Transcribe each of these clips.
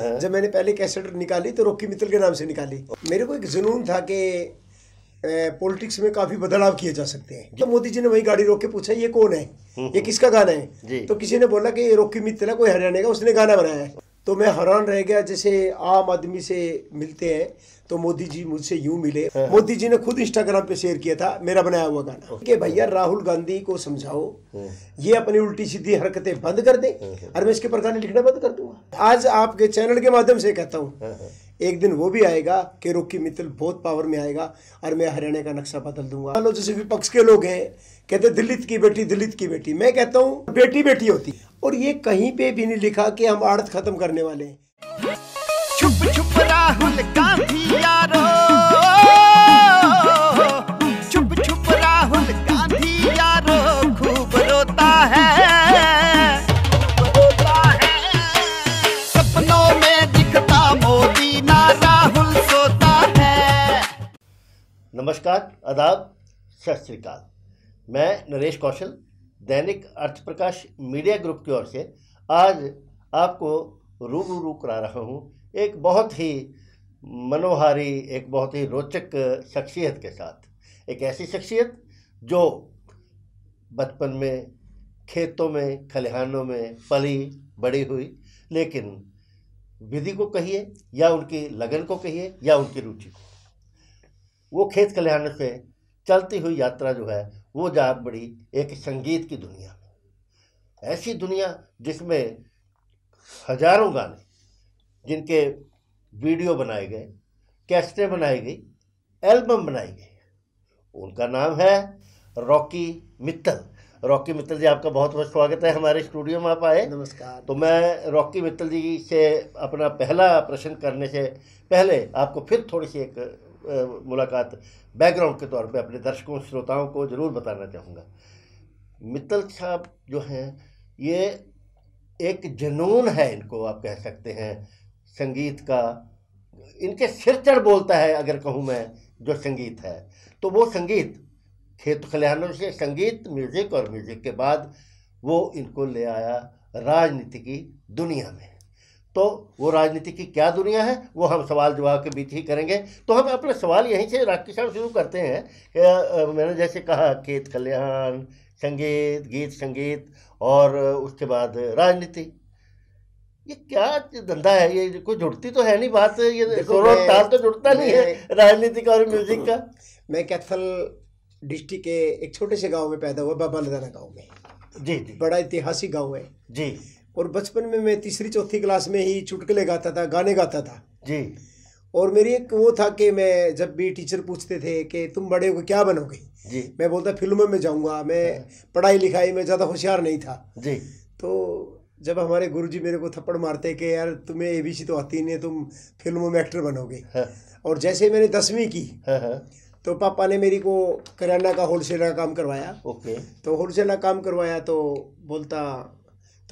हाँ। जब मैंने पहले कैसेट निकाली तो रोकी मित्तल के नाम से निकाली मेरे को एक जुनून था कि पॉलिटिक्स में काफी बदलाव किए जा सकते हैं तो मोदी जी ने वही गाड़ी रोक के पूछा ये कौन है ये हम्म, हम्म। किसका गाना है तो किसी ने बोला कि ये रोकी मित्तल है कोई हरियाणा का उसने गाना बनाया है तो मैं हैरान रह गया जैसे आम आदमी से मिलते हैं तो मोदी जी मुझसे यूं मिले हाँ। मोदी जी ने खुद इंस्टाग्राम पे शेयर किया था मेरा बनाया हुआ गाना कि भैया राहुल गांधी को समझाओ हाँ। ये अपनी उल्टी सीधी हरकतें बंद कर दे हाँ, और मैं इसके पर गाने लिखना बंद कर दूंगा आज आपके चैनल के माध्यम से कहता हूँ एक दिन वो भी आएगा कि रोकी मित्तल बहुत पावर में आएगा और मैं हरियाणा का नक्शा बदल दूंगा जैसे विपक्ष के लोग हैं कहते दलित की बेटी दलित की बेटी मैं कहता हूँ बेटी बेटी होती और ये कहीं पे भी नहीं लिखा कि हम आड़त खत्म करने वाले चुप छुप छुप राहुल गांधी यारो छुप छुप राहुल गांधी यारो खूब रोता है सपनों में दिखता मोदी ना राहुल सोता है नमस्कार आदाब सत श्रीकाल मैं नरेश कौशल दैनिक अर्थप्रकाश मीडिया ग्रुप की ओर से आज आपको रू रू रू करा रहा हूँ एक बहुत ही मनोहारी एक बहुत ही रोचक शख्सियत के साथ एक ऐसी शख्सियत जो बचपन में खेतों में खलिहानों में पली बड़ी हुई लेकिन विधि को कहिए या उनकी लगन को कहिए या उनकी रुचि को वो खेत खलिहानों से चलती हुई यात्रा जो है वो जा बड़ी एक संगीत की दुनिया में ऐसी दुनिया जिसमें हजारों गाने जिनके वीडियो बनाए गए कैसेटें बनाई गई एल्बम बनाई गई उनका नाम है रॉकी मित्तल रॉकी मित्तल जी आपका बहुत बहुत स्वागत है हमारे स्टूडियो में आप आए नमस्कार तो मैं रॉकी मित्तल जी से अपना पहला प्रश्न करने से पहले आपको फिर थोड़ी सी एक मुलाकात बैकग्राउंड के तौर पे अपने दर्शकों श्रोताओं को ज़रूर बताना चाहूँगा मित्तल साहब जो हैं ये एक जुनून है इनको आप कह सकते हैं संगीत का इनके सिर चढ़ बोलता है अगर कहूँ मैं जो संगीत है तो वो संगीत खेत खलिहानों से संगीत म्यूज़िक और म्यूज़िक के बाद वो इनको ले आया राजनीति की दुनिया में तो वो राजनीति की क्या दुनिया है वो हम सवाल जवाब के बीच ही करेंगे तो हम अपने सवाल यहीं से राकेश शुरू करते हैं मैंने जैसे कहा खेत कल्याण संगीत गीत संगीत और उसके बाद राजनीति ये क्या धंधा है ये कोई जुड़ती तो है नहीं बात ये ताल तो जुड़ता नहीं है राजनीति का और म्यूजिक का मैं कैथल डिस्ट्रिक्ट के एक छोटे से गांव में पैदा हुआ बाबा लदाना गांव में जी जी बड़ा ऐतिहासिक गांव है जी और बचपन में मैं तीसरी चौथी क्लास में ही चुटकले गाता था गाने गाता था जी और मेरी एक वो था कि मैं जब भी टीचर पूछते थे कि तुम बड़े हो क्या बनोगे जी मैं बोलता फिल्मों में जाऊंगा मैं हाँ। पढ़ाई लिखाई में ज़्यादा होशियार नहीं था जी तो जब हमारे गुरुजी मेरे को थप्पड़ मारते कि यार तुम्हें ए बी सी तो आती नहीं है तुम फिल्मों में एक्टर बनोगे हाँ। और जैसे मैंने दसवीं की हाँ, तो पापा ने मेरी को करियाना का होलसेल का काम करवाया ओके तो होलसेल का काम करवाया तो बोलता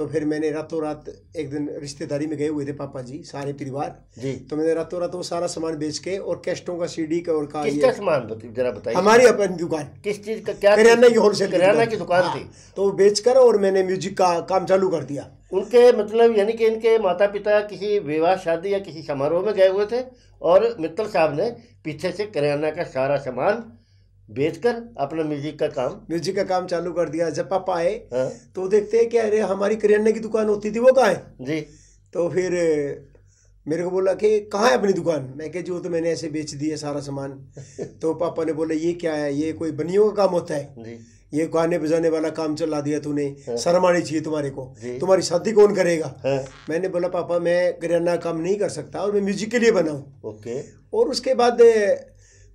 तो फिर मैंने रातों रात एक दिन रिश्तेदारी में गए हुए थे पापा जी सारे परिवार जी तो मैंने रातों रात वो सारा सामान बेच के और कैस्टों का सीडी का और का किसका सामान जरा बताइए हमारी अपनी दुकान किस चीज का क्या किराना की होलसेल किराना की दुकान थी हाँ, तो बेचकर और मैंने म्यूजिक का काम चालू कर दिया उनके मतलब यानी कि इनके माता पिता किसी विवाह शादी या किसी समारोह में गए हुए थे और मित्तल साहब ने पीछे से करियाना का सारा सामान बेचकर अपना म्यूजिक का काम म्यूजिक का काम चालू कर दिया जब पापा आए हाँ? तो देखते हैं कि अरे हमारी करियाने की दुकान होती थी वो कहाँ है जी तो फिर मेरे को बोला कि कहाँ है अपनी दुकान मैं कह जो तो मैंने ऐसे बेच दिया सारा सामान तो पापा ने बोला ये क्या है ये कोई बनियों का काम होता है जी ये गाने बजाने वाला काम चला दिया तूने हाँ। शर्म आनी चाहिए तुम्हारे को तुम्हारी शादी कौन करेगा हाँ। मैंने बोला पापा मैं करियाना काम नहीं कर सकता और मैं म्यूजिक के लिए बना ओके और उसके बाद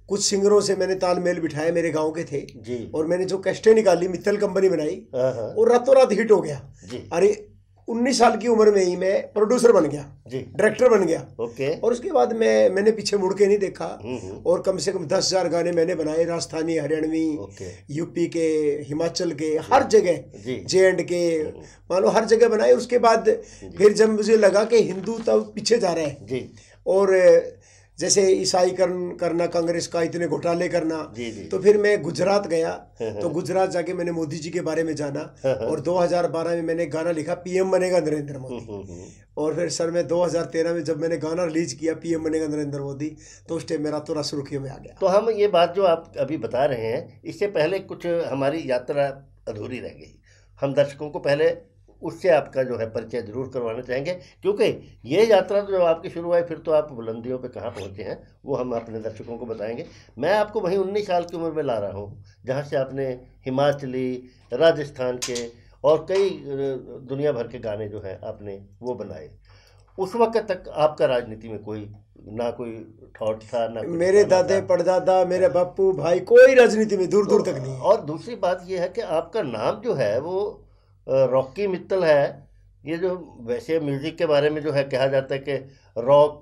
कुछ सिंगरों से मैंने तालमेल बिठाया मेरे गांव के थे जी और मैंने जो कैस्टे निकाली मित्तल कंपनी बनाई और हाँ, हाँ। रातों रात हिट हो गया अरे उन्नीस साल की उम्र में ही मैं प्रोड्यूसर बन गया डायरेक्टर बन गया ओके और उसके बाद मैं मैंने पीछे मुड़ के नहीं देखा हम्म, हम्म। और कम से कम दस हजार गाने मैंने बनाए राजस्थानी हरियाणवी यूपी के हिमाचल के हर जगह जे एंड के मान लो हर जगह बनाए उसके बाद फिर जब मुझे लगा कि हिंदू तब पीछे जा रहे हैं और जैसे ईसाई करना कांग्रेस का इतने घोटाले करना जी जी। तो फिर मैं गुजरात गया हाँ, हाँ। तो गुजरात जाके मैंने मोदी जी के बारे में जाना हाँ, और 2012 में मैंने गाना लिखा पीएम बनेगा नरेंद्र मोदी हम्म, हम्म, हम्म। और फिर सर मैं 2013 में जब मैंने गाना रिलीज किया पीएम बनेगा नरेंद्र मोदी तो उस टाइम मेरा थोड़ा सुर्खियों में आ गया तो हम ये बात जो आप अभी बता रहे हैं इससे पहले कुछ हमारी यात्रा अधूरी रह गई हम दर्शकों को पहले उससे आपका जो है परिचय जरूर करवाना चाहेंगे क्योंकि ये यात्रा तो जब आपकी शुरू हुई फिर तो आप बुलंदियों पे कहाँ पहुँचे हैं वो हम अपने दर्शकों को बताएंगे मैं आपको वहीं उन्नीस साल की उम्र में ला रहा हूँ जहाँ से आपने हिमाचली राजस्थान के और कई दुनिया भर के गाने जो हैं आपने वो बनाए उस वक्त तक आपका राजनीति में कोई ना कोई थॉट था ना मेरे दादे पड़दादा मेरे बापू भाई कोई राजनीति में दूर दूर तक नहीं और दूसरी बात यह है कि आपका नाम जो है वो रॉकी मित्तल है ये जो वैसे म्यूज़िक के बारे में जो है कहा जाता है कि रॉक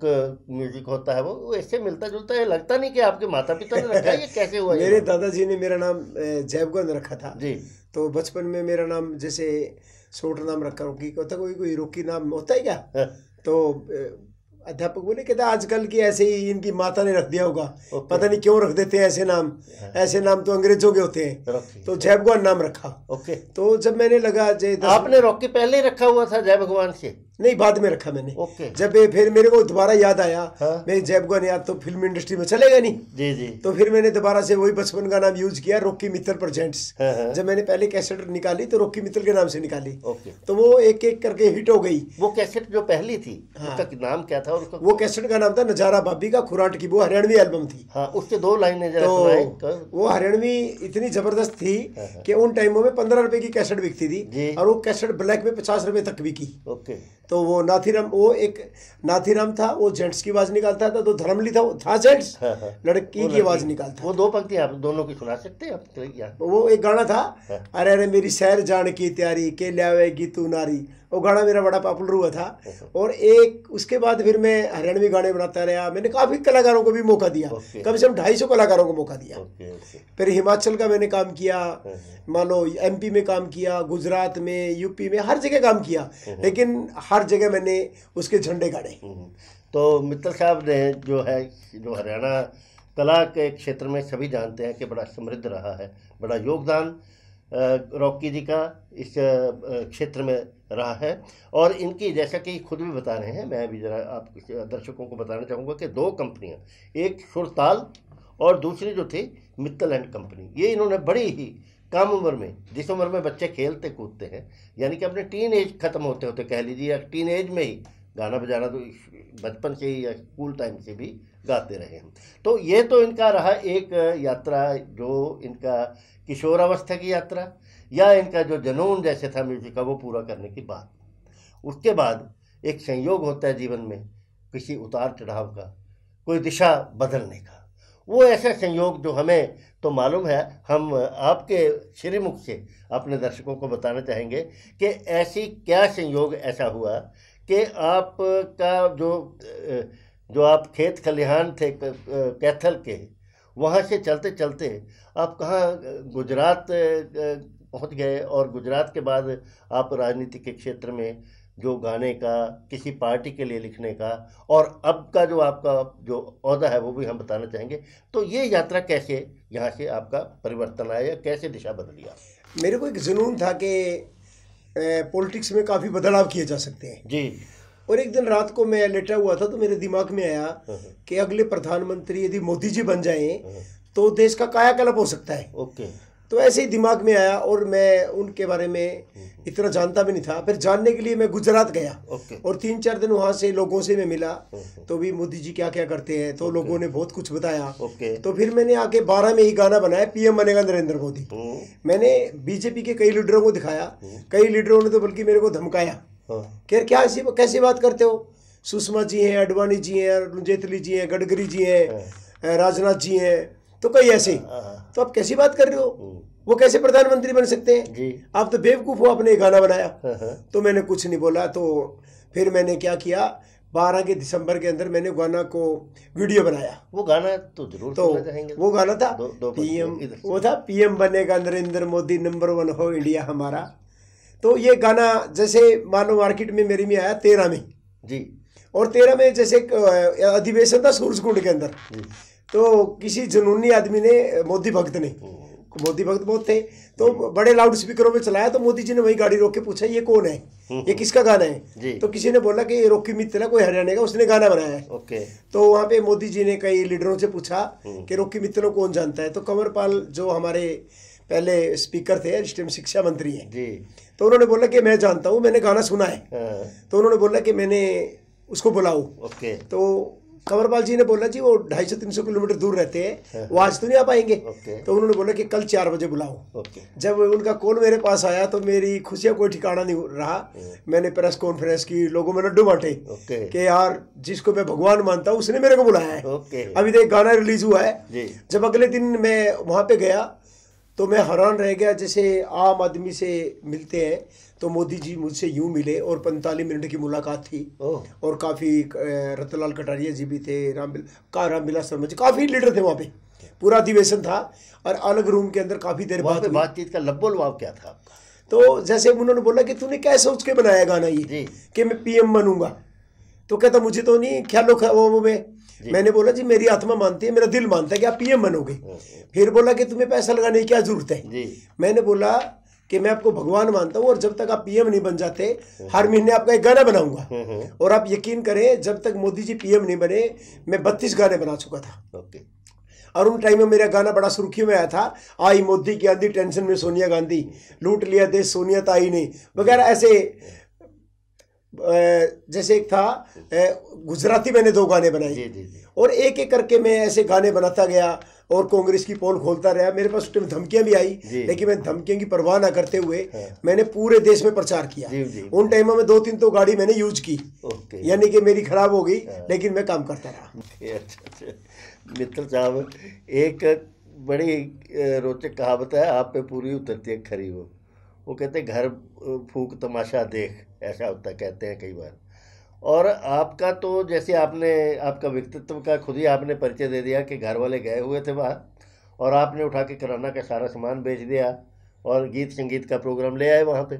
म्यूज़िक होता है वो वो मिलता जुलता है लगता नहीं कि आपके माता पिता ने रखा ये कैसे हुआ मेरे दादाजी ने मेरा नाम जैबगंज रखा था जी तो बचपन में मेरा नाम जैसे छोटा नाम रखा रोकी होता कोई कोई रोकी नाम होता है क्या हाँ। तो अध्यापक बोले कहते आजकल की ऐसे ही इनकी माता ने रख दिया होगा okay. पता नहीं क्यों रख देते हैं ऐसे नाम yeah. हाँ। ऐसे नाम तो अंग्रेजों के होते हैं तो जय भगवान नाम रखा ओके okay. तो जब मैंने लगा जय आपने रॉकी पहले ही रखा हुआ था जय भगवान से नहीं बाद में रखा मैंने ओके okay. जब फिर मेरे को दोबारा याद आया हाँ? मैं जैब गन याद तो फिल्म इंडस्ट्री में चलेगा नहीं जी जी तो फिर मैंने दोबारा से वही बचपन का नाम यूज किया रोकी मित्तल प्रेजेंट्स हाँ, हाँ। जब मैंने पहले कैसेट निकाली तो रोकी मित्तल के नाम से निकाली ओके तो वो एक एक करके हिट हो गई वो कैसेट जो पहली थी हाँ। उसका नाम क्या था वो कैसेट का नाम था नजारा बाबी का खुराट की वो हरियाणवी एल्बम थी उसके दो लाइने तो वो हरियाणवी इतनी जबरदस्त थी कि उन टाइमों में पंद्रह रुपए की कैसेट बिकती थी और वो कैसेट ब्लैक में पचास रुपए तक बिकी ओके तो वो नाथीराम वो एक नाथीराम था वो जेंट्स की आवाज निकालता था तो धर्मली था था जेंट्स हाँ, हाँ, लड़की की आवाज निकालता वो दो पंक्ति आप दोनों की सुना सकते हैं तो वो एक गाना था हाँ, अरे अरे मेरी सैर जान की तैयारी के लिया गीतू नारी वो गाना मेरा बड़ा पॉपुलर हुआ था अच्छा। और एक उसके बाद फिर मैं हरियाणवी गाने बनाता रहा मैंने काफ़ी कलाकारों को भी मौका दिया कम से कम ढाई सौ कलाकारों को मौका दिया फिर हिमाचल का मैंने काम किया हम्म, हम्म। मान लो एम में काम किया गुजरात में यूपी में हर जगह काम किया हम्म, लेकिन हर जगह मैंने उसके झंडे गाड़े तो मित्तल साहब ने जो है जो हरियाणा कला के क्षेत्र में सभी जानते हैं कि बड़ा समृद्ध रहा है बड़ा योगदान रॉकी जी का इस क्षेत्र में रहा है और इनकी जैसा कि खुद भी बता रहे हैं मैं भी जरा आप दर्शकों को बताना चाहूँगा कि दो कंपनियाँ एक सुरताल और दूसरी जो थी मित्तल एंड कंपनी ये इन्होंने बड़ी ही कम उम्र में जिस उम्र में बच्चे खेलते कूदते हैं यानी कि अपने टीन एज ख़त्म होते होते कह लीजिए या टीन एज में ही गाना बजाना तो बचपन से ही या स्कूल टाइम से भी गाते रहे हैं तो ये तो इनका रहा एक यात्रा जो इनका किशोरावस्था की यात्रा या इनका जो जनून जैसे था म्यूजिक का वो पूरा करने की बात उसके बाद एक संयोग होता है जीवन में किसी उतार चढ़ाव का कोई दिशा बदलने का वो ऐसे संयोग जो हमें तो मालूम है हम आपके श्रीमुख से अपने दर्शकों को बताना चाहेंगे कि ऐसी क्या संयोग ऐसा हुआ कि आपका जो जो आप खेत खलिहान थे कैथल के वहाँ से चलते चलते आप कहाँ गुजरात पहुंच गए और गुजरात के बाद आप राजनीति के क्षेत्र में जो गाने का किसी पार्टी के लिए लिखने का और अब का जो आपका जो अहदा है वो भी हम बताना चाहेंगे तो ये यात्रा कैसे यहाँ से आपका परिवर्तन आया या कैसे दिशा बदली आप मेरे को एक जुनून था कि पॉलिटिक्स में काफ़ी बदलाव किए जा सकते हैं जी और एक दिन रात को मैं लेटा हुआ था तो मेरे दिमाग में आया हाँ, हाँ। कि अगले प्रधानमंत्री यदि मोदी जी बन जाएं हाँ, तो देश का कायाकल्प हो सकता है ओके तो ऐसे ही दिमाग में आया और मैं उनके बारे में हम्म। इतना जानता भी नहीं था फिर जानने के लिए मैं गुजरात गया okay. और तीन चार दिन वहाँ से लोगों से मैं मिला okay. हम्म। तो भी मोदी जी क्या क्या करते हैं तो okay. लोगों ने बहुत कुछ बताया तो फिर मैंने आके बारह में ही गाना बनाया पीएम बनेगा नरेंद्र मोदी हम्म। मैंने बीजेपी के कई लीडरों को दिखाया कई लीडरों ने तो बल्कि मेरे को धमकाया हाँ। खैर क्या कैसे बात करते हो सुषमा जी हैं अडवाणी जी हैं जेटली जी हैं गडकरी जी हैं हाँ। राजनाथ जी हैं तो कोई ऐसे हाँ, हाँ। तो आप कैसी बात कर रहे हो हम्म। वो कैसे प्रधानमंत्री बन सकते हैं जी आप तो बेवकूफ हो आपने गाना बनाया हाँ, तो मैंने कुछ नहीं बोला तो फिर मैंने क्या किया बारह के दिसंबर के अंदर मैंने गाना को वीडियो बनाया वो गाना तो जरूर तो वो गाना था पीएम वो था पीएम बनेगा नरेंद्र मोदी नंबर वन हो इंडिया हमारा तो ये गाना जैसे मानो मार्केट में मेरी में आया तेरह में जी और तेरह में जैसे अधिवेशन था सूरजकुंड के अंदर तो किसी जुनूनी आदमी ने मोदी भक्त ने हम्म। मोदी भक्त बहुत थे तो बड़े लाउड स्पीकरों में चलाया तो मोदी जी ने वही गाड़ी रोक के पूछा ये कौन है हम्म। ये किसका गाना है तो किसी ने बोला कि ये रोकी मित्तल कोई हरियाणा का उसने गाना बनाया है ओके तो वहाँ पे मोदी जी ने कई लीडरों से पूछा हम्म। कि रोकी मित्तल कौन जानता है तो कंवरपाल जो हमारे पहले स्पीकर थे इस टाइम शिक्षा मंत्री हैं तो उन्होंने बोला कि मैं जानता हूँ मैंने गाना सुना है हाँ। तो उन्होंने बोला कि मैंने उसको बुलाऊ ओके तो कंवरपाल जी ने बोला जी वो ढाई सौ तीन सौ किलोमीटर दूर रहते हैं वो आज तो नहीं आ पाएंगे तो उन्होंने बोला कि कल चार बजे बुलाओ जब उनका कॉल मेरे पास आया तो मेरी खुशियाँ कोई ठिकाना नहीं रहा हम्म। मैंने प्रेस कॉन्फ्रेंस की लोगों में लड्डू बांटे कि यार जिसको मैं भगवान मानता हूँ उसने मेरे को बुलाया है अभी देख गाना रिलीज हुआ है जब अगले दिन मैं वहाँ पे गया तो मैं हैरान रह गया जैसे आम आदमी से मिलते हैं तो मोदी जी मुझसे यूं मिले और पैंतालीस मिनट की मुलाकात थी और काफ़ी रतनलाल कटारिया जी भी थे राम का रामविलास शर्मा जी काफ़ी लीडर थे वहाँ पे पूरा अधिवेशन था और अलग रूम के अंदर काफ़ी देर बाद तो बातचीत का लब्बोलवाब क्या था तो जैसे उन्होंने बोला कि तूने कैसे उसके बनाया गाना ये कि मैं पीएम बनूंगा तो कहता मुझे तो नहीं ख्याल में मैंने बोला जी मेरी आत्मा मानती है मेरा दिल मानता है कि आप पीएम बनोगे फिर बोला कि तुम्हें पैसा लगाने की क्या जरूरत है मैंने बोला कि मैं आपको भगवान मानता हूँ और जब तक आप पीएम नहीं बन जाते हम्म। हर महीने आपका एक गाना बनाऊंगा हम्म। और आप यकीन करें जब तक मोदी जी पीएम नहीं बने मैं बत्तीस गाने बना चुका था और उन टाइम में मेरा गाना बड़ा सुर्खी में आया था आई मोदी की आंधी टेंशन में सोनिया गांधी लूट लिया देश सोनिया ताई तो ने वगैरह ऐसे जैसे एक था गुजराती मैंने दो गाने बनाए और एक एक करके मैं ऐसे गाने बनाता गया और कांग्रेस की पोल खोलता रहा मेरे पास उस टाइम धमकियां भी आई लेकिन मैं धमकियों की परवाह ना करते हुए हाँ। मैंने पूरे देश में प्रचार किया उन टाइमों में दो तीन तो गाड़ी मैंने यूज की यानी कि मेरी खराब हो गई हाँ। लेकिन मैं काम करता रहा अच्छा, अच्छा। मित्र साहब एक बड़ी रोचक कहावत है आप पे पूरी उतरती है खरी वो वो कहते घर फूक तमाशा देख ऐसा होता कहते हैं कई बार और आपका तो जैसे आपने आपका व्यक्तित्व का खुद ही आपने परिचय दे दिया कि घर वाले गए हुए थे बाहर और आपने उठा के किराना का सारा सामान बेच दिया और गीत संगीत का प्रोग्राम ले आए वहाँ पे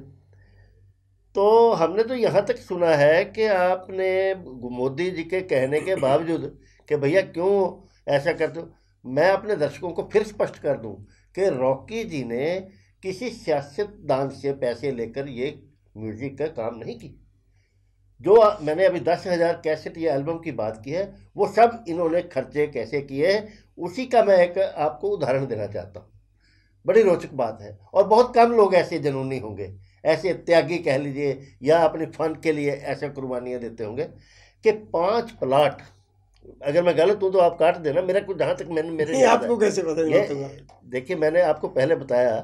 तो हमने तो यहाँ तक सुना है कि आपने मोदी जी के कहने के बावजूद कि भैया क्यों ऐसा करते मैं अपने दर्शकों को फिर स्पष्ट कर दूँ कि रॉकी जी ने किसी सियासतदान से पैसे लेकर ये म्यूजिक का काम नहीं किया जो मैंने अभी दस हज़ार कैसेट या एल्बम की बात की है वो सब इन्होंने खर्चे कैसे किए हैं उसी का मैं एक आपको उदाहरण देना चाहता हूँ बड़ी रोचक बात है और बहुत कम लोग ऐसे जनूनी होंगे ऐसे त्यागी कह लीजिए या अपने फन के लिए ऐसे कुर्बानियाँ देते होंगे कि पाँच प्लाट अगर मैं गलत हूँ तो आप काट देना मेरा कुछ जहाँ तक मैंने मेरे आपको कैसे पता देखिए मैंने आपको पहले बताया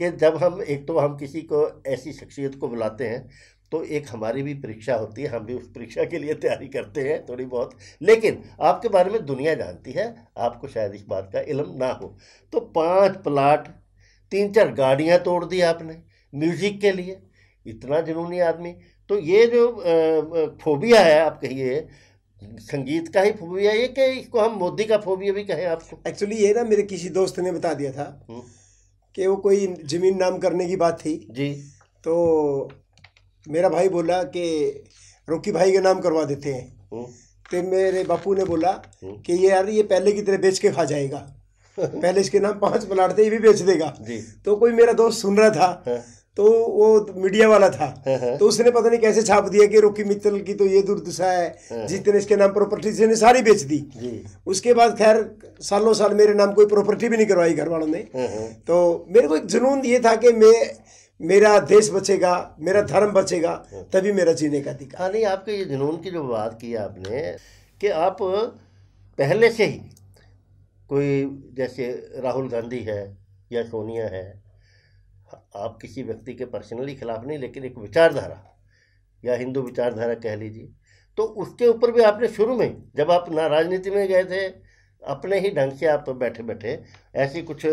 कि जब हम एक तो हम किसी को ऐसी शख्सियत को बुलाते हैं तो एक हमारी भी परीक्षा होती है हम भी उस परीक्षा के लिए तैयारी करते हैं थोड़ी बहुत लेकिन आपके बारे में दुनिया जानती है आपको शायद इस बात का इलम ना हो तो पांच प्लाट तीन चार गाड़ियां तोड़ दी आपने म्यूजिक के लिए इतना जुनूनी आदमी तो ये जो फोबिया है आप कहिए संगीत का ही फोबिया ये कि इसको हम मोदी का फोबिया भी कहें आपको एक्चुअली ये ना मेरे किसी दोस्त ने बता दिया था हम्म। कि वो कोई जमीन नाम करने की बात थी जी तो मेरा भाई बोला कि रोकी भाई का नाम करवा देते हैं तो मेरे बापू ने बोला हम्म। कि ये यार ये पहले की तरह बेच के खा जाएगा पहले इसके नाम पांच प्लाट थे ये भी बेच देगा तो कोई मेरा दोस्त सुन रहा था हाँ। तो वो मीडिया वाला था हाँ, हाँ। तो उसने पता नहीं कैसे छाप दिया कि रोकी मित्तल की तो ये दुर्दशा है जितने इसके नाम प्रॉपर्टी ने सारी बेच दी उसके बाद खैर सालों साल मेरे नाम कोई प्रॉपर्टी भी नहीं करवाई घर वालों ने तो मेरे को एक जुनून ये था कि मैं मेरा देश बचेगा मेरा धर्म बचेगा हाँ। तभी मेरा जीने का अधिकार हाँ नहीं आपके ये जुनून की जो बात की आपने कि आप पहले से ही कोई जैसे राहुल गांधी है या सोनिया है आप किसी व्यक्ति के पर्सनली खिलाफ नहीं लेकिन एक विचारधारा या हिंदू विचारधारा कह लीजिए तो उसके ऊपर भी आपने शुरू में जब आप ना राजनीति में गए थे अपने ही ढंग से आप तो बैठे बैठे ऐसी कुछ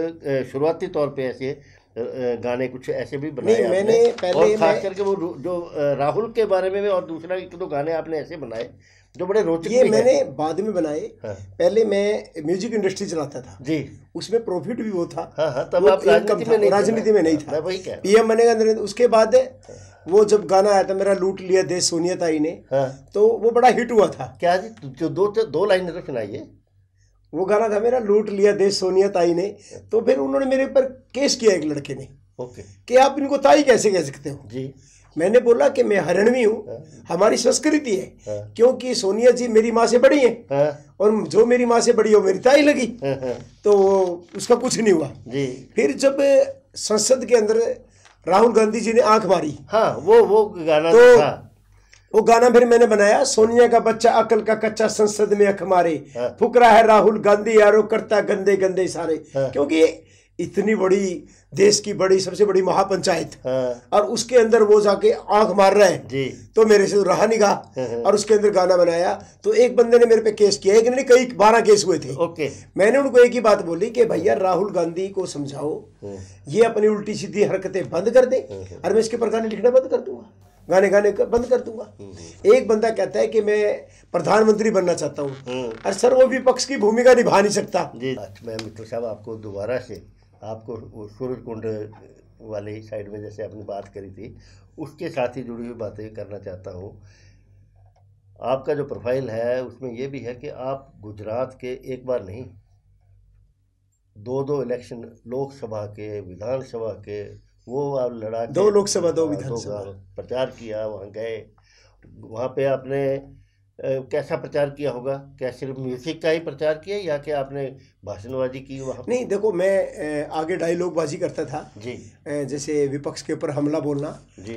शुरुआती तौर पे ऐसे गाने कुछ ऐसे भी बनाए मैंने पहले और खास मैं... करके वो जो राहुल के बारे में और दूसरा एक दो गाने आपने ऐसे बनाए जो बड़े रोचक ये मैंने बाद में बनाए हाँ। पहले मैं म्यूजिक इंडस्ट्री चलाता था जी उसमें प्रॉफिट भी वो था हाँ, हाँ, तब आप राजनीति में नहीं राजनीति में नहीं था वही कह पीएम बनेगा नरेंद्र उसके बाद हाँ। वो जब गाना आया था मेरा लूट लिया देश सोनिया ताई ने हाँ। तो वो बड़ा हिट हुआ था क्या जी तो जो दो दो लाइन तो सुनाइए वो गाना था मेरा लूट लिया देश सोनिया ताई ने हाँ। तो फिर उन्होंने मेरे ऊपर केस किया एक लड़के ने ओके कि आप इनको ताई कैसे कह सकते हो जी मैंने बोला कि मैं हरणवी हूँ हाँ। हमारी संस्कृति है हाँ। क्योंकि सोनिया जी मेरी माँ से बड़ी है और जो मेरी माँ से बड़ी हो मेरी ताई लगी तो उसका कुछ नहीं हुआ जी फिर जब संसद के अंदर राहुल गांधी जी ने आंख मारी हाँ वो वो गाना तो वो गाना फिर मैंने बनाया सोनिया का बच्चा अकल का कच्चा संसद में अख मारे हाँ। फुकरा है राहुल गांधी यारो करता गंदे गंदे सारे हाँ। क्योंकि इतनी बड़ी देश की बड़ी सबसे बड़ी महापंचायत हाँ। और उसके अंदर वो जाके आंख मार रहे हैं तो मेरे से तो रहा नहीं गा और उसके अंदर गाना बनाया तो एक बंदे ने मेरे पे केस किया एक नहीं कई बारह केस हुए थे ओके मैंने उनको एक ही बात बोली कि भैया राहुल गांधी को समझाओ ये अपनी उल्टी सीधी हरकतें बंद कर दे और मैं इसके प्रकार लिखना बंद कर दूंगा गाने गाने कर, बंद कर दूंगा हम्म। एक बंदा कहता है कि मैं प्रधानमंत्री बनना चाहता हूँ हम्म। और सर वो विपक्ष की भूमिका निभा नहीं सकता जी मैं मित्र साहब आपको दोबारा से आपको सूरज कुंड वाले साइड में जैसे आपने बात करी थी उसके साथ ही जुड़ी हुई बातें करना चाहता हूँ आपका जो प्रोफाइल है उसमें यह भी है कि आप गुजरात के एक बार नहीं दो दो इलेक्शन लोकसभा के विधानसभा के वो आप लड़ा दो लोकसभा दो विधानसभा प्रचार किया वहाँ गए वहाँ पे आपने कैसा प्रचार किया होगा क्या सिर्फ म्यूजिक का ही प्रचार किया या कि आपने भाषणबाजी की वहाँ नहीं देखो मैं आगे डायलॉग बाजी करता था जी जैसे विपक्ष के ऊपर हमला बोलना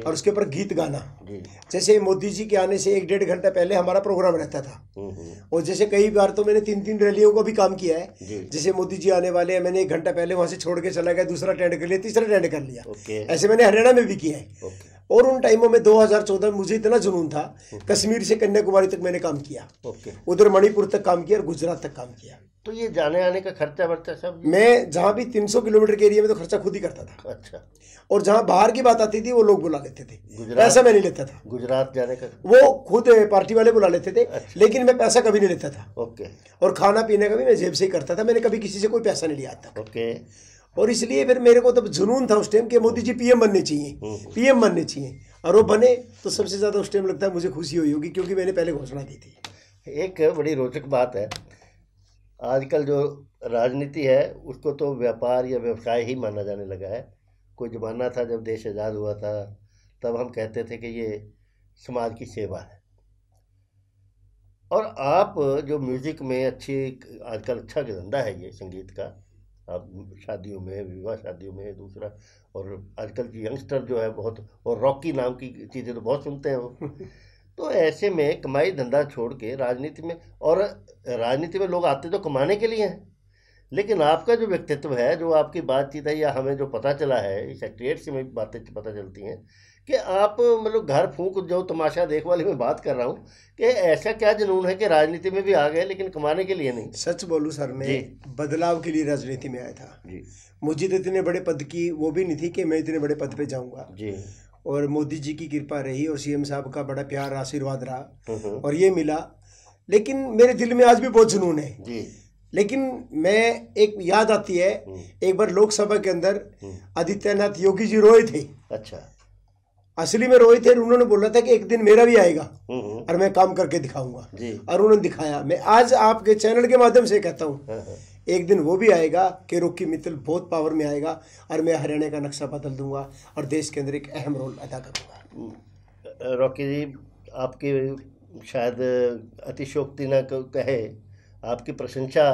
और उसके ऊपर गीत गाना जी जैसे मोदी जी के आने से एक डेढ़ घंटा पहले हमारा प्रोग्राम रहता था हम्म, हम्म। और जैसे कई बार तो मैंने तीन तीन रैलियों का भी काम किया है जैसे मोदी जी आने वाले हैं मैंने एक घंटा पहले वहाँ से छोड़ के चला गया दूसरा टेंड कर लिया तीसरा टेंड कर लिया ऐसे मैंने हरियाणा में भी किया है और उन टाइमों में 2014 में मुझे इतना जुनून था कश्मीर से कन्याकुमारी तक मैंने काम किया उधर मणिपुर तक काम किया और गुजरात तक काम किया तो ये जाने आने का खर्चा वर्चा सब मैं जहाँ भी 300 किलोमीटर के एरिया में तो खर्चा खुद ही करता था अच्छा और जहाँ बाहर की बात आती थी वो लोग बुला लेते थे पैसा मैं नहीं लेता था गुजरात जाने का वो खुद पार्टी वाले बुला लेते थे अच्छा। लेकिन मैं पैसा कभी नहीं लेता था ओके और खाना पीने का भी मैं जेब से ही करता था मैंने कभी किसी से कोई पैसा नहीं लिया था ओके और इसलिए फिर मेरे को तब जुनून था उस टाइम कि मोदी जी पीएम बनने चाहिए पीएम हम्म, हम्म। बनने चाहिए और वो बने तो सबसे ज़्यादा उस टाइम लगता है मुझे खुशी हुई होगी क्योंकि मैंने पहले घोषणा की थी एक बड़ी रोचक बात है आजकल जो राजनीति है उसको तो व्यापार या व्यवसाय ही माना जाने लगा है कोई ज़माना था जब देश आज़ाद हुआ था तब हम कहते थे कि ये समाज की सेवा है और आप जो म्यूज़िक में अच्छी आजकल अच्छा धंधा है ये संगीत का आप शादियों में विवाह शादियों में दूसरा और आजकल की यंगस्टर जो है बहुत और रॉकी नाम की चीज़ें तो बहुत सुनते हैं वो तो ऐसे में कमाई धंधा छोड़ के राजनीति में और राजनीति में लोग आते तो कमाने के लिए हैं लेकिन आपका जो व्यक्तित्व है जो आपकी बातचीत है या हमें जो पता चला है सेक्रेटरी से में बातें पता चलती हैं कि आप मतलब घर फूक जो तमाशा देख वाले में बात कर रहा हूँ कि ऐसा क्या जुनून है कि राजनीति में भी आ गए लेकिन कमाने के लिए नहीं सच बोलूँ सर मैं बदलाव के लिए राजनीति में आया था जी मुझे तो इतने बड़े पद की वो भी नहीं थी कि मैं इतने बड़े पद पे जाऊँगा जी और मोदी जी की कृपा रही और सीएम साहब का बड़ा प्यार आशीर्वाद रहा हम्म, हम्म। और ये मिला लेकिन मेरे दिल में आज भी बहुत जुनून है जी लेकिन मैं एक याद आती है हम्म। एक बार लोकसभा के अंदर आदित्यनाथ योगी जी रोए थे अच्छा असली में रोहित है उन्होंने बोला था कि एक दिन मेरा भी आएगा हम्म, हम्म। और मैं काम करके दिखाऊंगा और उन्होंने दिखाया मैं आज आपके चैनल के माध्यम से कहता हूँ हाँ, हाँ। एक दिन वो भी आएगा कि रोकी मित्तल बहुत पावर में आएगा और मैं हरियाणा का नक्शा बदल दूंगा और देश के अंदर एक अहम रोल अदा करूंगा हम्म। रॉकी जी आपकी शायद अतिशोक्ति न कहे आपकी प्रशंसा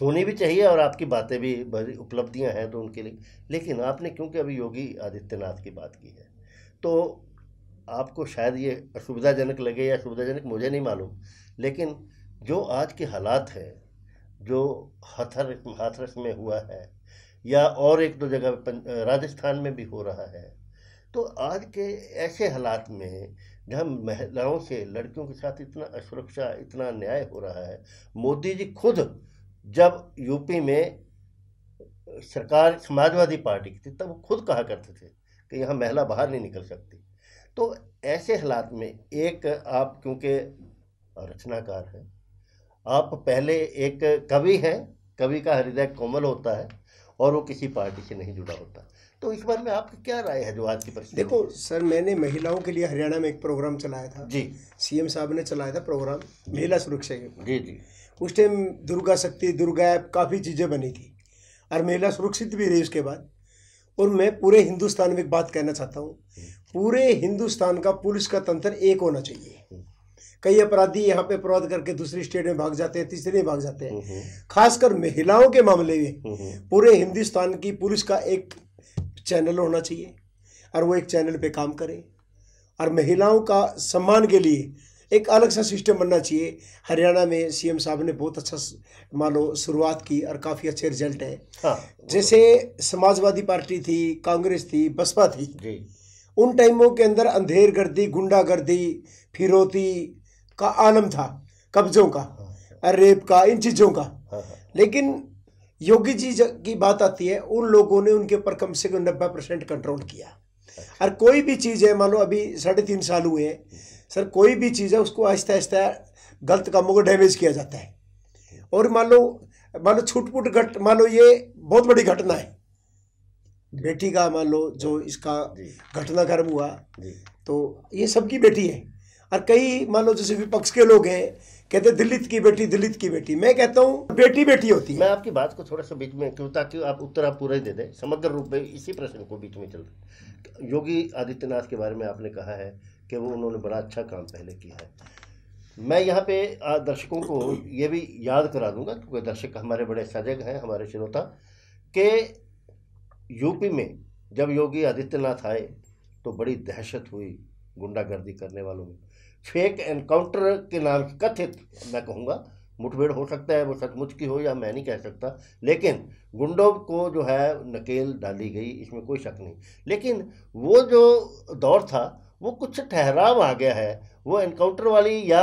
होनी भी चाहिए और आपकी बातें भी उपलब्धियां हैं तो उनके लिए लेकिन आपने क्योंकि अभी योगी आदित्यनाथ की बात की है तो आपको शायद ये असुविधाजनक लगे या असुविधाजनक मुझे नहीं मालूम लेकिन जो आज के हालात हैं जो हथर हाथरस में हुआ है या और एक दो जगह राजस्थान में भी हो रहा है तो आज के ऐसे हालात में जहाँ महिलाओं से लड़कियों के साथ इतना असुरक्षा इतना अन्याय हो रहा है मोदी जी खुद जब यूपी में सरकार समाजवादी पार्टी की थी तब खुद कहा करते थे कि यहाँ महिला हम्म। बाहर नहीं निकल सकती तो ऐसे हालात में एक आप क्योंकि रचनाकार हैं आप पहले एक कवि हैं कवि का हृदय कोमल होता है और वो किसी पार्टी से नहीं जुड़ा होता तो इस बार में आपकी क्या राय है जो आज की परिस्थिति देखो सर मैंने महिलाओं के लिए हरियाणा में एक प्रोग्राम चलाया था जी सीएम साहब ने चलाया था प्रोग्राम महिला सुरक्षा के जी जी उस टाइम दुर्गा शक्ति दुर्गा ऐप काफ़ी चीज़ें बनी थी और महिला सुरक्षित भी रही उसके बाद और मैं पूरे हिंदुस्तान में एक बात कहना चाहता हूँ पूरे हिंदुस्तान का पुलिस का तंत्र एक होना चाहिए कई अपराधी यहाँ पे अपराध करके दूसरी स्टेट में भाग जाते हैं तीसरे में भाग जाते हैं खासकर महिलाओं के मामले में पूरे हिंदुस्तान की पुलिस का एक चैनल होना चाहिए और वो एक चैनल पे काम करे और महिलाओं का सम्मान के लिए एक अलग सा सिस्टम बनना चाहिए हरियाणा में सीएम साहब ने बहुत अच्छा मान लो शुरुआत की और काफ़ी अच्छे रिजल्ट है हाँ, जैसे समाजवादी पार्टी थी कांग्रेस थी बसपा थी उन टाइमों के अंदर अंधेर गर्दी गुंडागर्दी फिरौती का आलम था कब्जों का हाँ, हाँ। रेप का इन चीज़ों का हाँ, हाँ। लेकिन योगी जी की बात आती है उन लोगों ने उनके ऊपर कम से कम नब्बे परसेंट कंट्रोल किया अच्छा। और कोई भी चीज़ है मान लो अभी साढ़े तीन साल हुए हैं सर कोई भी चीज़ है उसको आहिस्ता आहिस्ता गलत कामों को डैमेज किया जाता है और मान लो मान लो छुटपुट घट मान लो ये बहुत बड़ी घटना है बेटी का मान लो जो इसका घटनाक्रम हुआ तो ये सबकी बेटी है और कई मान लो जैसे विपक्ष के लोग हैं कहते दलित की बेटी दलित की बेटी मैं कहता हूँ बेटी बेटी होती है मैं आपकी बात को थोड़ा सा बीच में क्यों ताकि आप उत्तर आप पूरा ही दे दें समग्र रूप में इसी प्रश्न को बीच में चल योगी आदित्यनाथ के बारे में आपने कहा है कि वो उन्होंने बड़ा अच्छा काम पहले किया है मैं यहाँ पे दर्शकों को ये भी याद करा दूंगा क्योंकि दर्शक हमारे बड़े सजग हैं हमारे श्रोता के यूपी में जब योगी आदित्यनाथ आए तो बड़ी दहशत हुई गुंडागर्दी करने वालों में फेक एनकाउंटर के नाम कथित मैं कहूँगा मुठभेड़ हो सकता है वो सचमुच की हो या मैं नहीं कह सकता लेकिन गुंडों को जो है नकेल डाली गई इसमें कोई शक नहीं लेकिन वो जो दौर था वो कुछ ठहराव आ गया है वो एनकाउंटर वाली या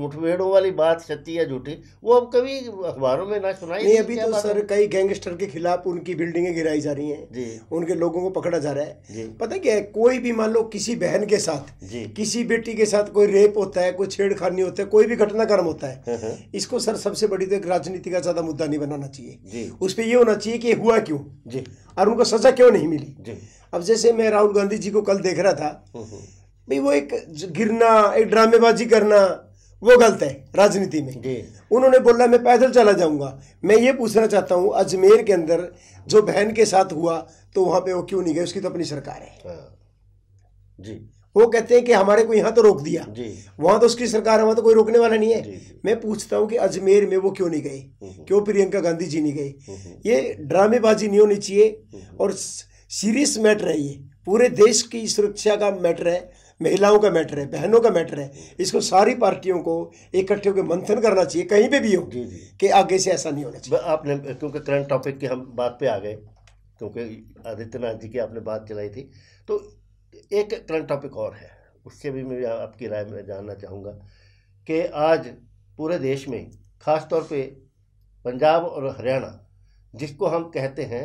मुठभेड़ों वाली बात सच्ची या झूठी वो अब कभी अखबारों में ना सुनाई नहीं अभी तो सर कई गैंगस्टर के खिलाफ उनकी बिल्डिंगें गिराई जा रही हैं जी उनके लोगों को पकड़ा जा रहा है पता क्या है कोई भी मान लो किसी बहन के साथ जी किसी बेटी के साथ कोई रेप होता है कोई छेड़खानी होता है कोई भी घटनाक्रम होता है हाँ, हाँ। इसको सर सबसे बड़ी तो एक राजनीति का ज्यादा मुद्दा नहीं बनाना चाहिए उस पर यह होना चाहिए कि हुआ क्यों जी और उनको सजा क्यों नहीं मिली अब जैसे मैं राहुल गांधी जी को कल देख रहा था हम्म, हम्म। भाई वो एक गिरना एक ड्रामेबाजी करना वो गलत है राजनीति में उन्होंने बोला मैं पैदल चला जाऊंगा मैं ये पूछना चाहता हूँ अजमेर के अंदर जो बहन के साथ हुआ तो वहां पे वो क्यों नहीं गए उसकी तो अपनी सरकार है हाँ। जी वो कहते हैं कि हमारे को यहाँ तो रोक दिया वहां तो उसकी सरकार है वहां तो कोई रोकने वाला नहीं है मैं पूछता हूँ कि अजमेर में वो क्यों नहीं गए हम्म, हम्म। क्यों प्रियंका गांधी जी नहीं गई हम्म, ये ड्रामेबाजी नहीं होनी चाहिए और सीरियस मैटर है ये पूरे देश की सुरक्षा का मैटर है महिलाओं का मैटर है बहनों का मैटर है इसको सारी पार्टियों को इकट्ठे होकर मंथन करना चाहिए कहीं पे भी हो जी जी कि आगे से ऐसा नहीं होना चाहिए आपने क्योंकि करंट टॉपिक की हम बात पे आ गए क्योंकि आदित्यनाथ जी की आपने बात चलाई थी तो एक करंट टॉपिक और है उससे भी मैं आपकी राय में जानना चाहूँगा कि आज पूरे देश में ख़ास तौर पंजाब और हरियाणा जिसको हम कहते हैं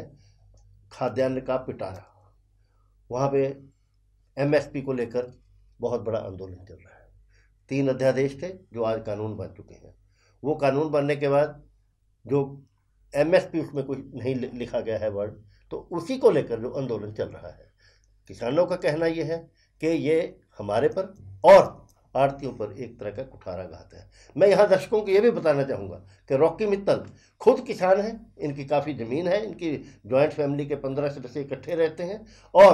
खाद्यान्न का पिटारा वहाँ पे एमएसपी को लेकर बहुत बड़ा आंदोलन चल रहा है तीन अध्यादेश थे जो आज कानून बन चुके हैं वो कानून बनने के बाद जो एम एस पी उसमें कुछ नहीं लिखा गया है वर्ड तो उसी को लेकर जो आंदोलन चल रहा है किसानों का कहना यह है कि ये हमारे पर और आड़तियों पर एक तरह का कुठारा घात है मैं यहाँ दर्शकों को ये भी बताना चाहूँगा कि रॉकी मित्तल खुद किसान हैं इनकी काफ़ी ज़मीन है इनकी जॉइंट फैमिली के पंद्रह सदस्य इकट्ठे रहते हैं और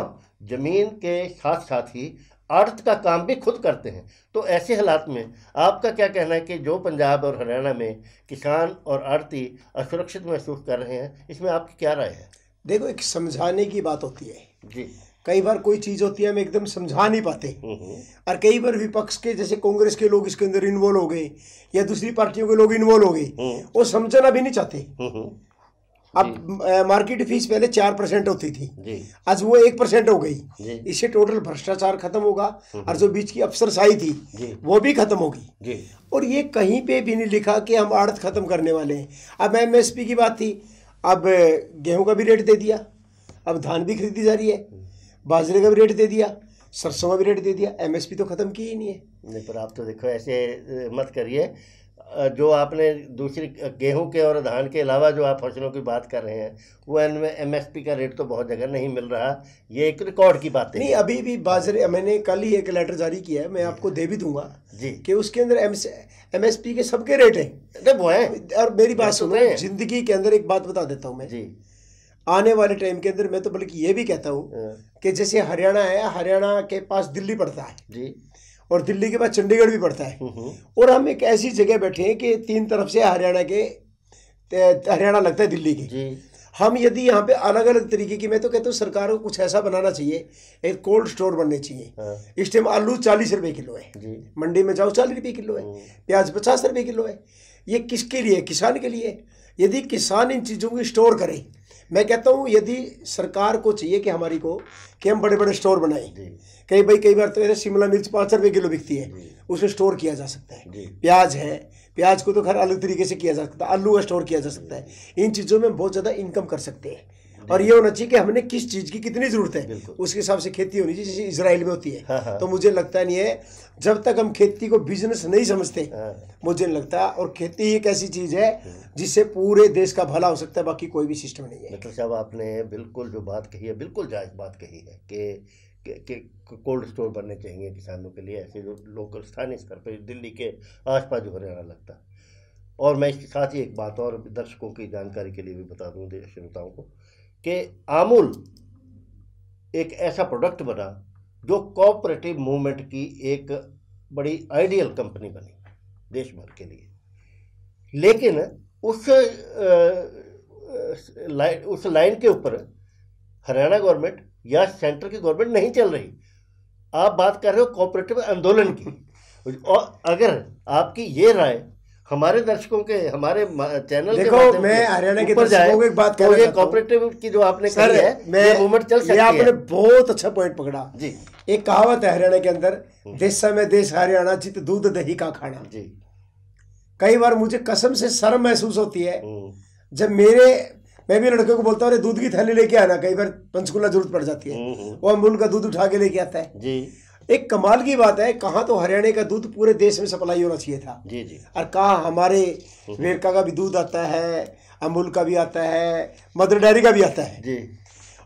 ज़मीन के साथ साथ ही अर्थ का काम भी खुद करते हैं तो ऐसे हालात में आपका क्या कहना है कि जो पंजाब और हरियाणा में किसान और आर्थी असुरक्षित महसूस कर रहे हैं इसमें आपकी क्या राय है देखो एक समझाने की बात होती है जी कई बार कोई चीज होती है हम एकदम समझा नहीं पाते हम्म, हम्म। और कई बार विपक्ष के जैसे कांग्रेस के लोग इसके अंदर इन्वॉल्व हो गए या दूसरी पार्टियों के लोग इन्वॉल्व हो गए हम्म। वो समझना भी नहीं चाहते अब मार्केट फीस पहले चार परसेंट होती थी आज वो एक परसेंट हो गई इससे टोटल भ्रष्टाचार खत्म होगा हम्म। और जो बीच की अफसरशाही थी वो भी खत्म होगी और ये कहीं पे भी नहीं लिखा कि हम आड़त खत्म करने वाले हैं अब एम एस पी की बात थी अब गेहूं का भी रेट दे दिया अब धान भी खरीदी जा रही है हम्म। बाजरे का भी रेट दे दिया सरसों का भी रेट दे दिया पी तो खत्म की ही नहीं है नहीं पर आप तो देखो ऐसे मत करिए जो आपने दूसरी गेहूं के और धान के अलावा जो आप फसलों की बात कर रहे हैं वो एम एस पी का रेट तो बहुत जगह नहीं मिल रहा ये एक रिकॉर्ड की बात है नहीं अभी भी बाजरे हाँ। मैंने कल ही एक लेटर जारी किया है मैं आपको दे भी दूंगा जी कि उसके अंदर एम एम एस पी के सबके रेट हैं वो हैं और मेरी बात तो सुन रहे हैं जिंदगी के अंदर एक बात बता देता हूँ मैं जी आने वाले टाइम के अंदर मैं तो बल्कि ये भी कहता हूँ हाँ। कि जैसे हरियाणा है हरियाणा के पास दिल्ली पड़ता है जी और दिल्ली के बाद चंडीगढ़ भी पड़ता है हम्म, हम्म। और हम एक ऐसी जगह बैठे हैं कि तीन तरफ से हरियाणा के हरियाणा लगता है दिल्ली की हम यदि यहाँ पे अलग अलग तरीके की मैं तो कहता हूँ सरकार को कुछ ऐसा बनाना चाहिए एक कोल्ड स्टोर बनने चाहिए हाँ। इस टाइम आलू चालीस रुपए किलो है मंडी में जाओ चालीस रुपये किलो है हम्म। प्याज पचास रुपये किलो है ये किसके लिए किसान के लिए यदि किसान इन चीज़ों को स्टोर करे मैं कहता हूँ यदि सरकार को चाहिए कि हमारी को कि हम बड़े बड़े स्टोर बनाएं कई भाई कई बार तो ऐसे शिमला मिर्च पाँच रुपये किलो बिकती है उसमें स्टोर किया जा सकता है प्याज है प्याज को तो खैर अलग तरीके से किया जा सकता है आलू का स्टोर किया जा सकता है इन चीज़ों में बहुत ज़्यादा इनकम कर सकते हैं और ये होना चाहिए कि हमने किस चीज़ की कितनी ज़रूरत है उसके हिसाब से खेती होनी चाहिए जैसे इसराइल में होती है हाँ, हाँ। तो मुझे लगता नहीं है जब तक हम खेती को बिजनेस नहीं समझते हाँ। मुझे नहीं लगता और खेती ही एक ऐसी चीज़ है जिससे पूरे देश का भला हो सकता है बाकी कोई भी सिस्टम नहीं है डॉक्टर साहब आपने बिल्कुल जो बात कही है बिल्कुल जायज़ बात कही है कि के कोल्ड स्टोर बनने चाहिए किसानों के लिए ऐसे जो लोकल स्थानीय स्तर पर दिल्ली के आसपास जो हरियाणा लगता है और मैं इसके साथ ही एक बात और दर्शकों की जानकारी के लिए भी बता दूँ श्रोताओं को कि आमूल एक ऐसा प्रोडक्ट बना जो कोऑपरेटिव मूवमेंट की एक बड़ी आइडियल कंपनी बनी देश भर के लिए लेकिन उस लाइन उस लाइन के ऊपर हरियाणा गवर्नमेंट या सेंटर की गवर्नमेंट नहीं चल रही आप बात कर रहे हो कोऑपरेटिव आंदोलन की और अगर आपकी ये राय हमारे दर्शकों के हमारे चैनल देखो के मैं हरियाणा के दर्शकों को एक बात तो कह ये कॉपरेटिव की जो आपने कही है मैं ये मूवमेंट चल सकती है आपने बहुत अच्छा पॉइंट पकड़ा जी एक कहावत है हरियाणा के अंदर हम्म। देश में देश हरियाणा जित दूध दही का खाना जी कई बार मुझे कसम से शर्म महसूस होती है हम्म। जब मेरे मैं भी लड़के को बोलता हूँ दूध की थैली लेके आना कई बार पंचकूला जरूरत पड़ जाती है हम्म, वो अमूल का दूध उठा के लेके आता है जी एक कमाल की बात है कहाँ तो हरियाणा का दूध पूरे देश में सप्लाई होना चाहिए था जी जी और कहाँ हमारे वेरका हम्म। का भी दूध आता है अमूल का भी आता है मदर डेयरी का भी आता है जी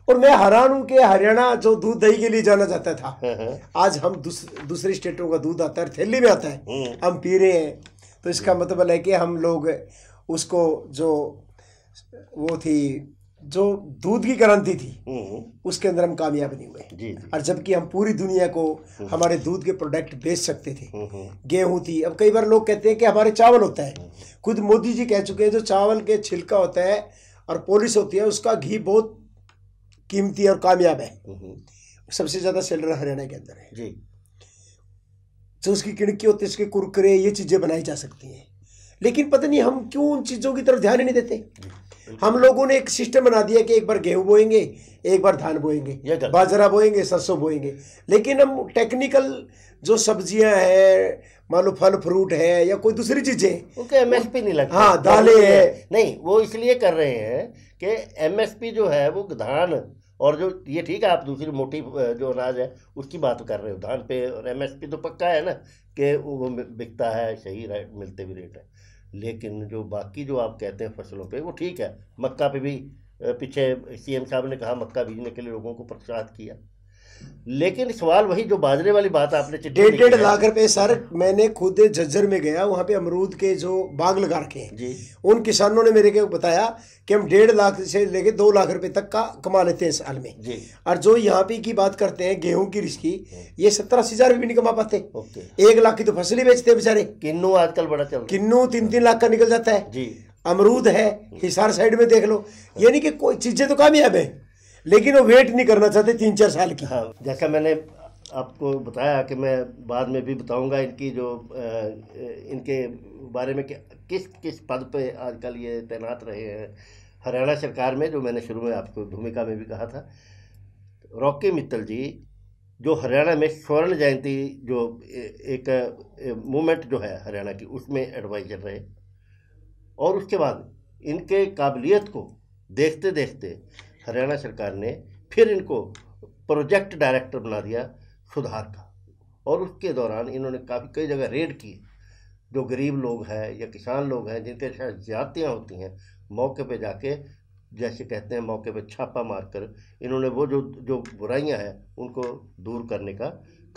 और मैं हैरान हूँ कि हरियाणा जो दूध दही के लिए जाना जाता था हाँ, हाँ। आज हम दूस, दूसरे स्टेटों का दूध आता है थैली में आता है हम्म। हम पी रहे हैं तो इसका मतलब है कि हम लोग उसको जो वो थी जो दूध की क्रांति थी हम्म। उसके अंदर हम कामयाब नहीं हुए और जबकि हम पूरी दुनिया को हम्म। हमारे दूध के प्रोडक्ट बेच सकते थे हम्म। गेहूं थी अब कई बार लोग कहते हैं कि हमारे चावल होता है खुद मोदी जी कह चुके हैं जो चावल के छिलका होता है और पॉलिश होती है उसका घी बहुत कीमती और कामयाब है सबसे ज़्यादा सेलर हरियाणा के अंदर है जी जो उसकी किड़की होती है उसके कुरकुरे ये चीज़ें बनाई जा सकती हैं लेकिन पता नहीं हम क्यों उन चीज़ों की तरफ ध्यान ही नहीं देते हम लोगों ने एक सिस्टम बना दिया कि एक बार गेहूं बोएंगे एक बार धान बोएंगे बाजरा बोएंगे सरसों बोएंगे लेकिन हम टेक्निकल जो सब्जियां हैं मान लो फल फ्रूट है या कोई दूसरी चीजें उनको एम एस पी नहीं लगता हाँ दालें है नहीं वो इसलिए कर रहे हैं कि एम एस पी जो है वो धान और जो ये ठीक है आप दूसरी मोटी जो अनाज है उसकी बात कर रहे हो धान पे और एम एस पी तो पक्का है ना कि वो बिकता है सही मिलते भी रेट है लेकिन जो बाकी जो आप कहते हैं फसलों पे वो ठीक है मक्का पे भी पीछे सीएम साहब ने कहा मक्का बीजने के लिए लोगों को प्रोत्साहित किया लेकिन सवाल वही जो बाजरे वाली बात आपने डेढ़ डेढ़ लाख रुपए सर मैंने खुद झज्जर में गया वहाँ पे अमरूद के जो बाग लगा रखे हैं जी उन किसानों ने मेरे को बताया कि हम डेढ़ लाख से लेके दो लाख रुपए तक का कमा लेते हैं साल में जी और जो यहाँ पे की बात करते हैं गेहूं की रिश्की ये सत्तर अस्सी हजार भी नहीं कमा पाते एक लाख की तो फसल ही बेचते बेचारे किन्नू आजकल बड़ा चल किन्नू तीन तीन लाख का निकल जाता है जी अमरूद है हिसार साइड में देख लो यानी कि कोई चीजें तो कामयाब है लेकिन वो वेट नहीं करना चाहते तीन चार साल की हाँ जैसा मैंने आपको बताया कि मैं बाद में भी बताऊंगा इनकी जो इनके बारे में किस किस पद पे आजकल ये तैनात रहे हैं हरियाणा सरकार में जो मैंने शुरू में आपको भूमिका में भी कहा था रॉकी मित्तल जी जो हरियाणा में स्वर्ण जयंती जो एक मूवमेंट जो है हरियाणा की उसमें एडवाइजर रहे और उसके बाद इनके काबिलियत को देखते देखते हरियाणा सरकार ने फिर इनको प्रोजेक्ट डायरेक्टर बना दिया सुधार का और उसके दौरान इन्होंने काफ़ी कई जगह रेड की जो गरीब लोग हैं या किसान लोग हैं जिनके साथ जातियाँ होती हैं मौके पे जाके जैसे कहते हैं मौके पे छापा मारकर इन्होंने वो जो जो बुराइयाँ हैं उनको दूर करने का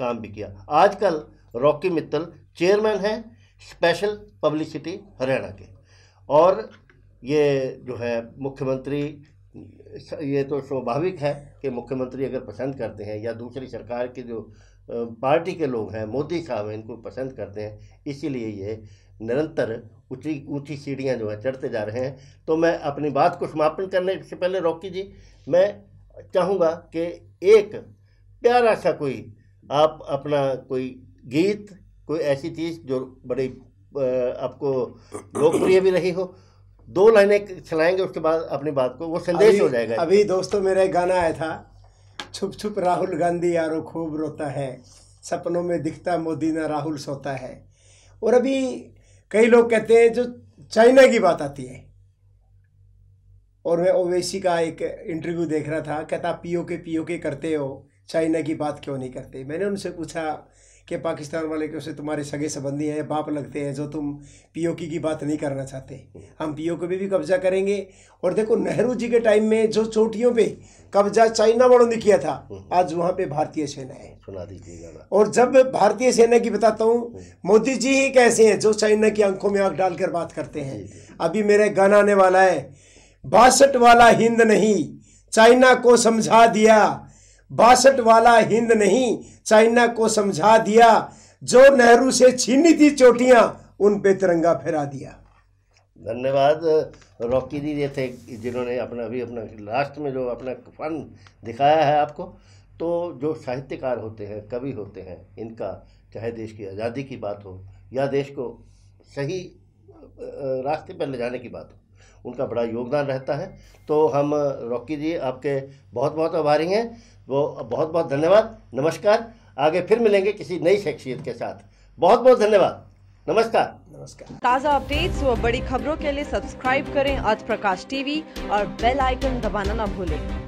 काम भी किया आजकल रॉकी मित्तल चेयरमैन हैं स्पेशल पब्लिसिटी हरियाणा के और ये जो है मुख्यमंत्री ये तो स्वाभाविक है कि मुख्यमंत्री अगर पसंद करते हैं या दूसरी सरकार के जो पार्टी के लोग हैं मोदी साहब हैं इनको पसंद करते हैं इसीलिए ये निरंतर ऊँची ऊँची सीढ़ियाँ जो है चढ़ते जा रहे हैं तो मैं अपनी बात को समापन करने से पहले रॉकी जी मैं चाहूँगा कि एक प्यारा सा कोई आप अपना कोई गीत कोई ऐसी चीज़ जो बड़ी आपको लोकप्रिय भी रही हो दो लाइनें चलाएंगे उसके बाद अपनी बात को वो संदेश हो जाएगा अभी दोस्तों मेरा एक गाना आया था छुप छुप राहुल गांधी यारो खूब रोता है सपनों में दिखता मोदी ना राहुल सोता है और अभी कई लोग कहते हैं जो चाइना की बात आती है और मैं ओवैसी का एक इंटरव्यू देख रहा था कहता पीओ के पीओ के करते हो चाइना की बात क्यों नहीं करते मैंने उनसे पूछा कि पाकिस्तान वाले के उसे तुम्हारे सगे संबंधी हैं बाप लगते हैं जो तुम पीओ की बात नहीं करना चाहते हम पीओके पे भी कब्जा करेंगे और देखो नेहरू जी के टाइम में जो चोटियों पे कब्जा चाइना वालों ने किया था आज वहाँ पे भारतीय सेना है सुना दीजिए और जब भारतीय सेना की बताता हूँ मोदी जी ही कैसे हैं जो चाइना की आंखों में आँख डालकर बात करते हैं अभी मेरा गाना आने वाला है बासठ वाला हिंद नहीं चाइना को समझा दिया बासठ वाला हिंद नहीं चाइना को समझा दिया जो नेहरू से छीनी थी चोटियां उन पे तिरंगा फहरा दिया धन्यवाद रॉकी जी ये थे जिन्होंने अपना अभी अपना लास्ट में जो अपना फन दिखाया है आपको तो जो साहित्यकार होते हैं कवि होते हैं इनका चाहे देश की आज़ादी की बात हो या देश को सही रास्ते पर ले जाने की बात हो उनका बड़ा योगदान रहता है तो हम रॉकी जी आपके बहुत बहुत आभारी हैं वो बहुत बहुत धन्यवाद नमस्कार आगे फिर मिलेंगे किसी नई शख्सियत के साथ बहुत बहुत धन्यवाद नमस्कार नमस्कार ताज़ा अपडेट्स व बड़ी खबरों के लिए सब्सक्राइब करें आज प्रकाश टीवी और बेल आइकन दबाना ना भूलें